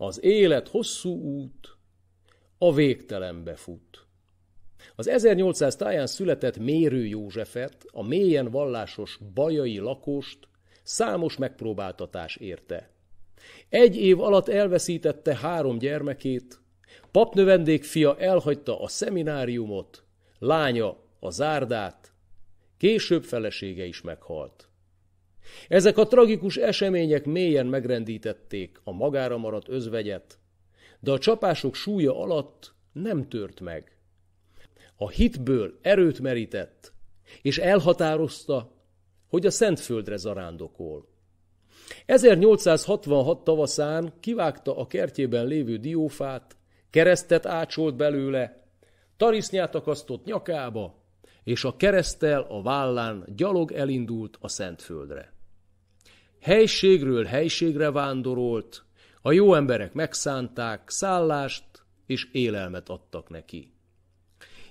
Az élet hosszú út, a végtelenbe fut. Az 1800 táján született Mérő Józsefet, a mélyen vallásos bajai lakost számos megpróbáltatás érte. Egy év alatt elveszítette három gyermekét, papnövendék fia elhagyta a szemináriumot, lánya a zárdát, később felesége is meghalt. Ezek a tragikus események mélyen megrendítették a magára maradt özvegyet, de a csapások súlya alatt nem tört meg. A hitből erőt merített, és elhatározta, hogy a Szentföldre zarándokol. 1866 tavaszán kivágta a kertjében lévő diófát, keresztet ácsolt belőle, tarisznyát akasztott nyakába, és a keresztel a vállán gyalog elindult a Szentföldre. Helységről helységre vándorolt, a jó emberek megszánták, szállást és élelmet adtak neki.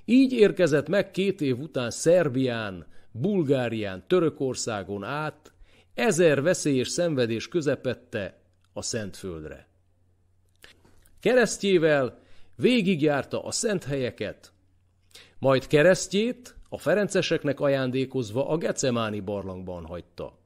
Így érkezett meg két év után Szerbián, Bulgárián, Törökországon át, ezer veszélyes szenvedés közepette a Szentföldre. Keresztjével végigjárta a szent helyeket, majd keresztjét a ferenceseknek ajándékozva a Gecemáni barlangban hagyta.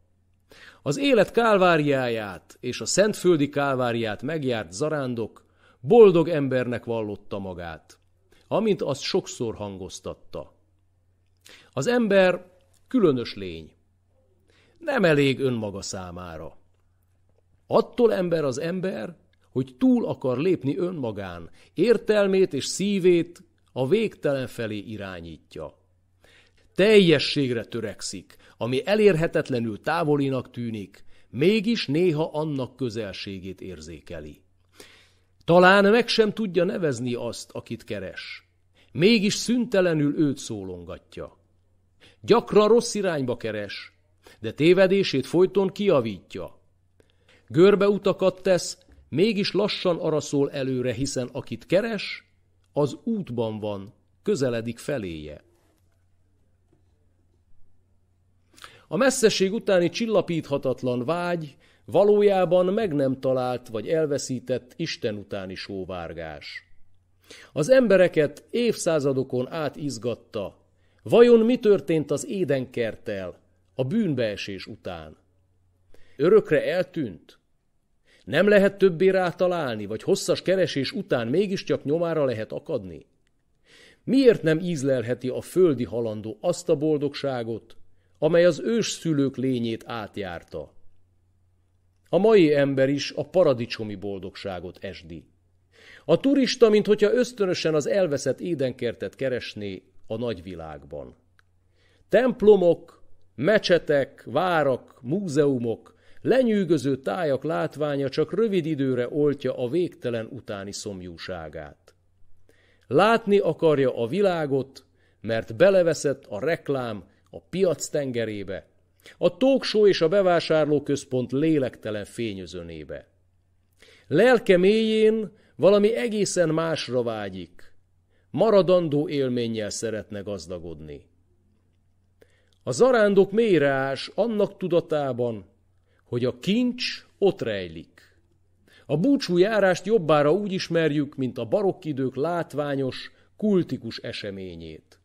Az élet kálváriáját és a szentföldi kálváriát megjárt zarándok boldog embernek vallotta magát, amint azt sokszor hangoztatta. Az ember különös lény. Nem elég önmaga számára. Attól ember az ember, hogy túl akar lépni önmagán, értelmét és szívét a végtelen felé irányítja teljességre törekszik, ami elérhetetlenül távolinak tűnik, mégis néha annak közelségét érzékeli. Talán meg sem tudja nevezni azt, akit keres. Mégis szüntelenül őt szólongatja. Gyakran rossz irányba keres, de tévedését folyton kiavítja. Görbe utakat tesz, mégis lassan araszol előre, hiszen akit keres, az útban van, közeledik feléje. A messzeség utáni csillapíthatatlan vágy valójában meg nem talált vagy elveszített Isten utáni sóvárgás. Az embereket évszázadokon át izgatta, vajon mi történt az édenkerttel a bűnbeesés után. Örökre eltűnt? Nem lehet többé rátalálni, vagy hosszas keresés után mégiscsak nyomára lehet akadni? Miért nem ízlelheti a földi halandó azt a boldogságot, amely az szülők lényét átjárta. A mai ember is a paradicsomi boldogságot esdi. A turista, minthogyha ösztönösen az elveszett édenkertet keresné a nagyvilágban. Templomok, mecsetek, várak, múzeumok, lenyűgöző tájak látványa csak rövid időre oltja a végtelen utáni szomjúságát. Látni akarja a világot, mert beleveszett a reklám a piac tengerébe, a tóksó és a bevásárlóközpont lélektelen fényözönébe. Lelke mélyén valami egészen másra vágyik, maradandó élménnyel szeretne gazdagodni. A zarándok mélyreás annak tudatában, hogy a kincs ott rejlik. A búcsú járást jobbára úgy ismerjük, mint a barokk idők látványos, kultikus eseményét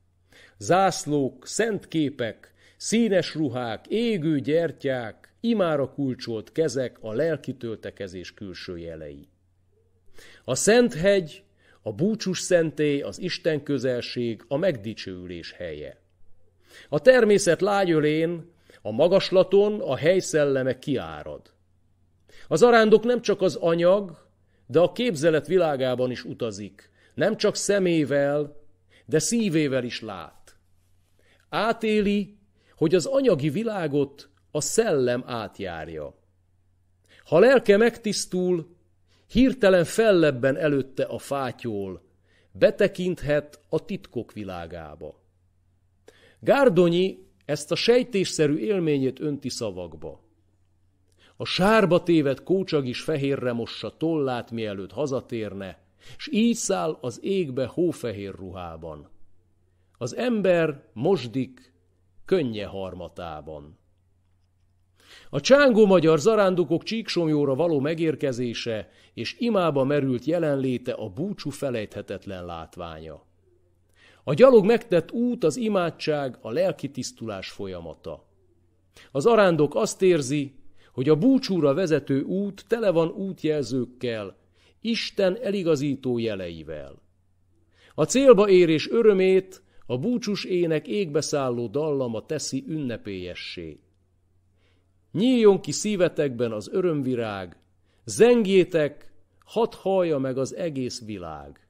zászlók, szent képek, színes ruhák, égő gyertyák, imára kulcsolt kezek a lelki töltekezés külső jelei. A szent hegy, a búcsús szentély, az Isten közelség, a megdicsőülés helye. A természet lágyölén, a magaslaton a hely szelleme kiárad. Az arándok nem csak az anyag, de a képzelet világában is utazik. Nem csak szemével, de szívével is lát. Átéli, hogy az anyagi világot a szellem átjárja. Ha lelke megtisztul, hirtelen fellebben előtte a fátyol, betekinthet a titkok világába. Gárdonyi ezt a sejtésszerű élményét önti szavakba. A sárba tévedt kócsag is fehérre mossa tollát, mielőtt hazatérne, s így száll az égbe hófehér ruhában. Az ember mosdik könnye harmatában. A csángó magyar zarándokok Csíksomjóra való megérkezése és imába merült jelenléte a búcsú felejthetetlen látványa. A gyalog megtett út az imádság, a lelki tisztulás folyamata. Az arándok azt érzi, hogy a búcsúra vezető út tele van útjelzőkkel, Isten eligazító jeleivel. A célba érés örömét a búcsús ének égbeszálló dallama teszi ünnepélyessé. Nyíljon ki szívetekben az örömvirág, zengjétek, hat hallja meg az egész világ.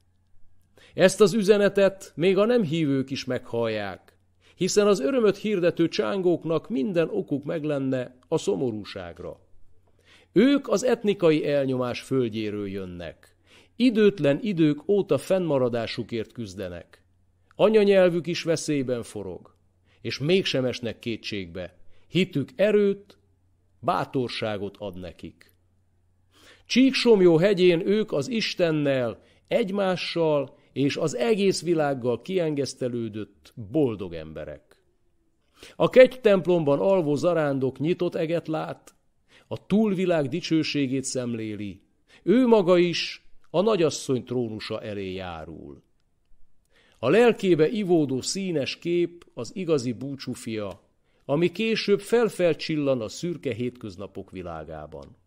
Ezt az üzenetet még a nem hívők is meghallják, hiszen az örömöt hirdető csángóknak minden okuk meglenne a szomorúságra. Ők az etnikai elnyomás földjéről jönnek. Időtlen idők óta fennmaradásukért küzdenek. Anyanyelvük is veszélyben forog, és mégsem esnek kétségbe. Hitük erőt, bátorságot ad nekik. Csíksomjó hegyén ők az Istennel, egymással és az egész világgal kiengesztelődött boldog emberek. A kegy templomban alvó zarándok nyitott eget lát, a túlvilág dicsőségét szemléli, ő maga is a nagyasszony trónusa elé járul. A lelkébe ivódó színes kép az igazi búcsúfia, ami később felfelcsillan a szürke hétköznapok világában.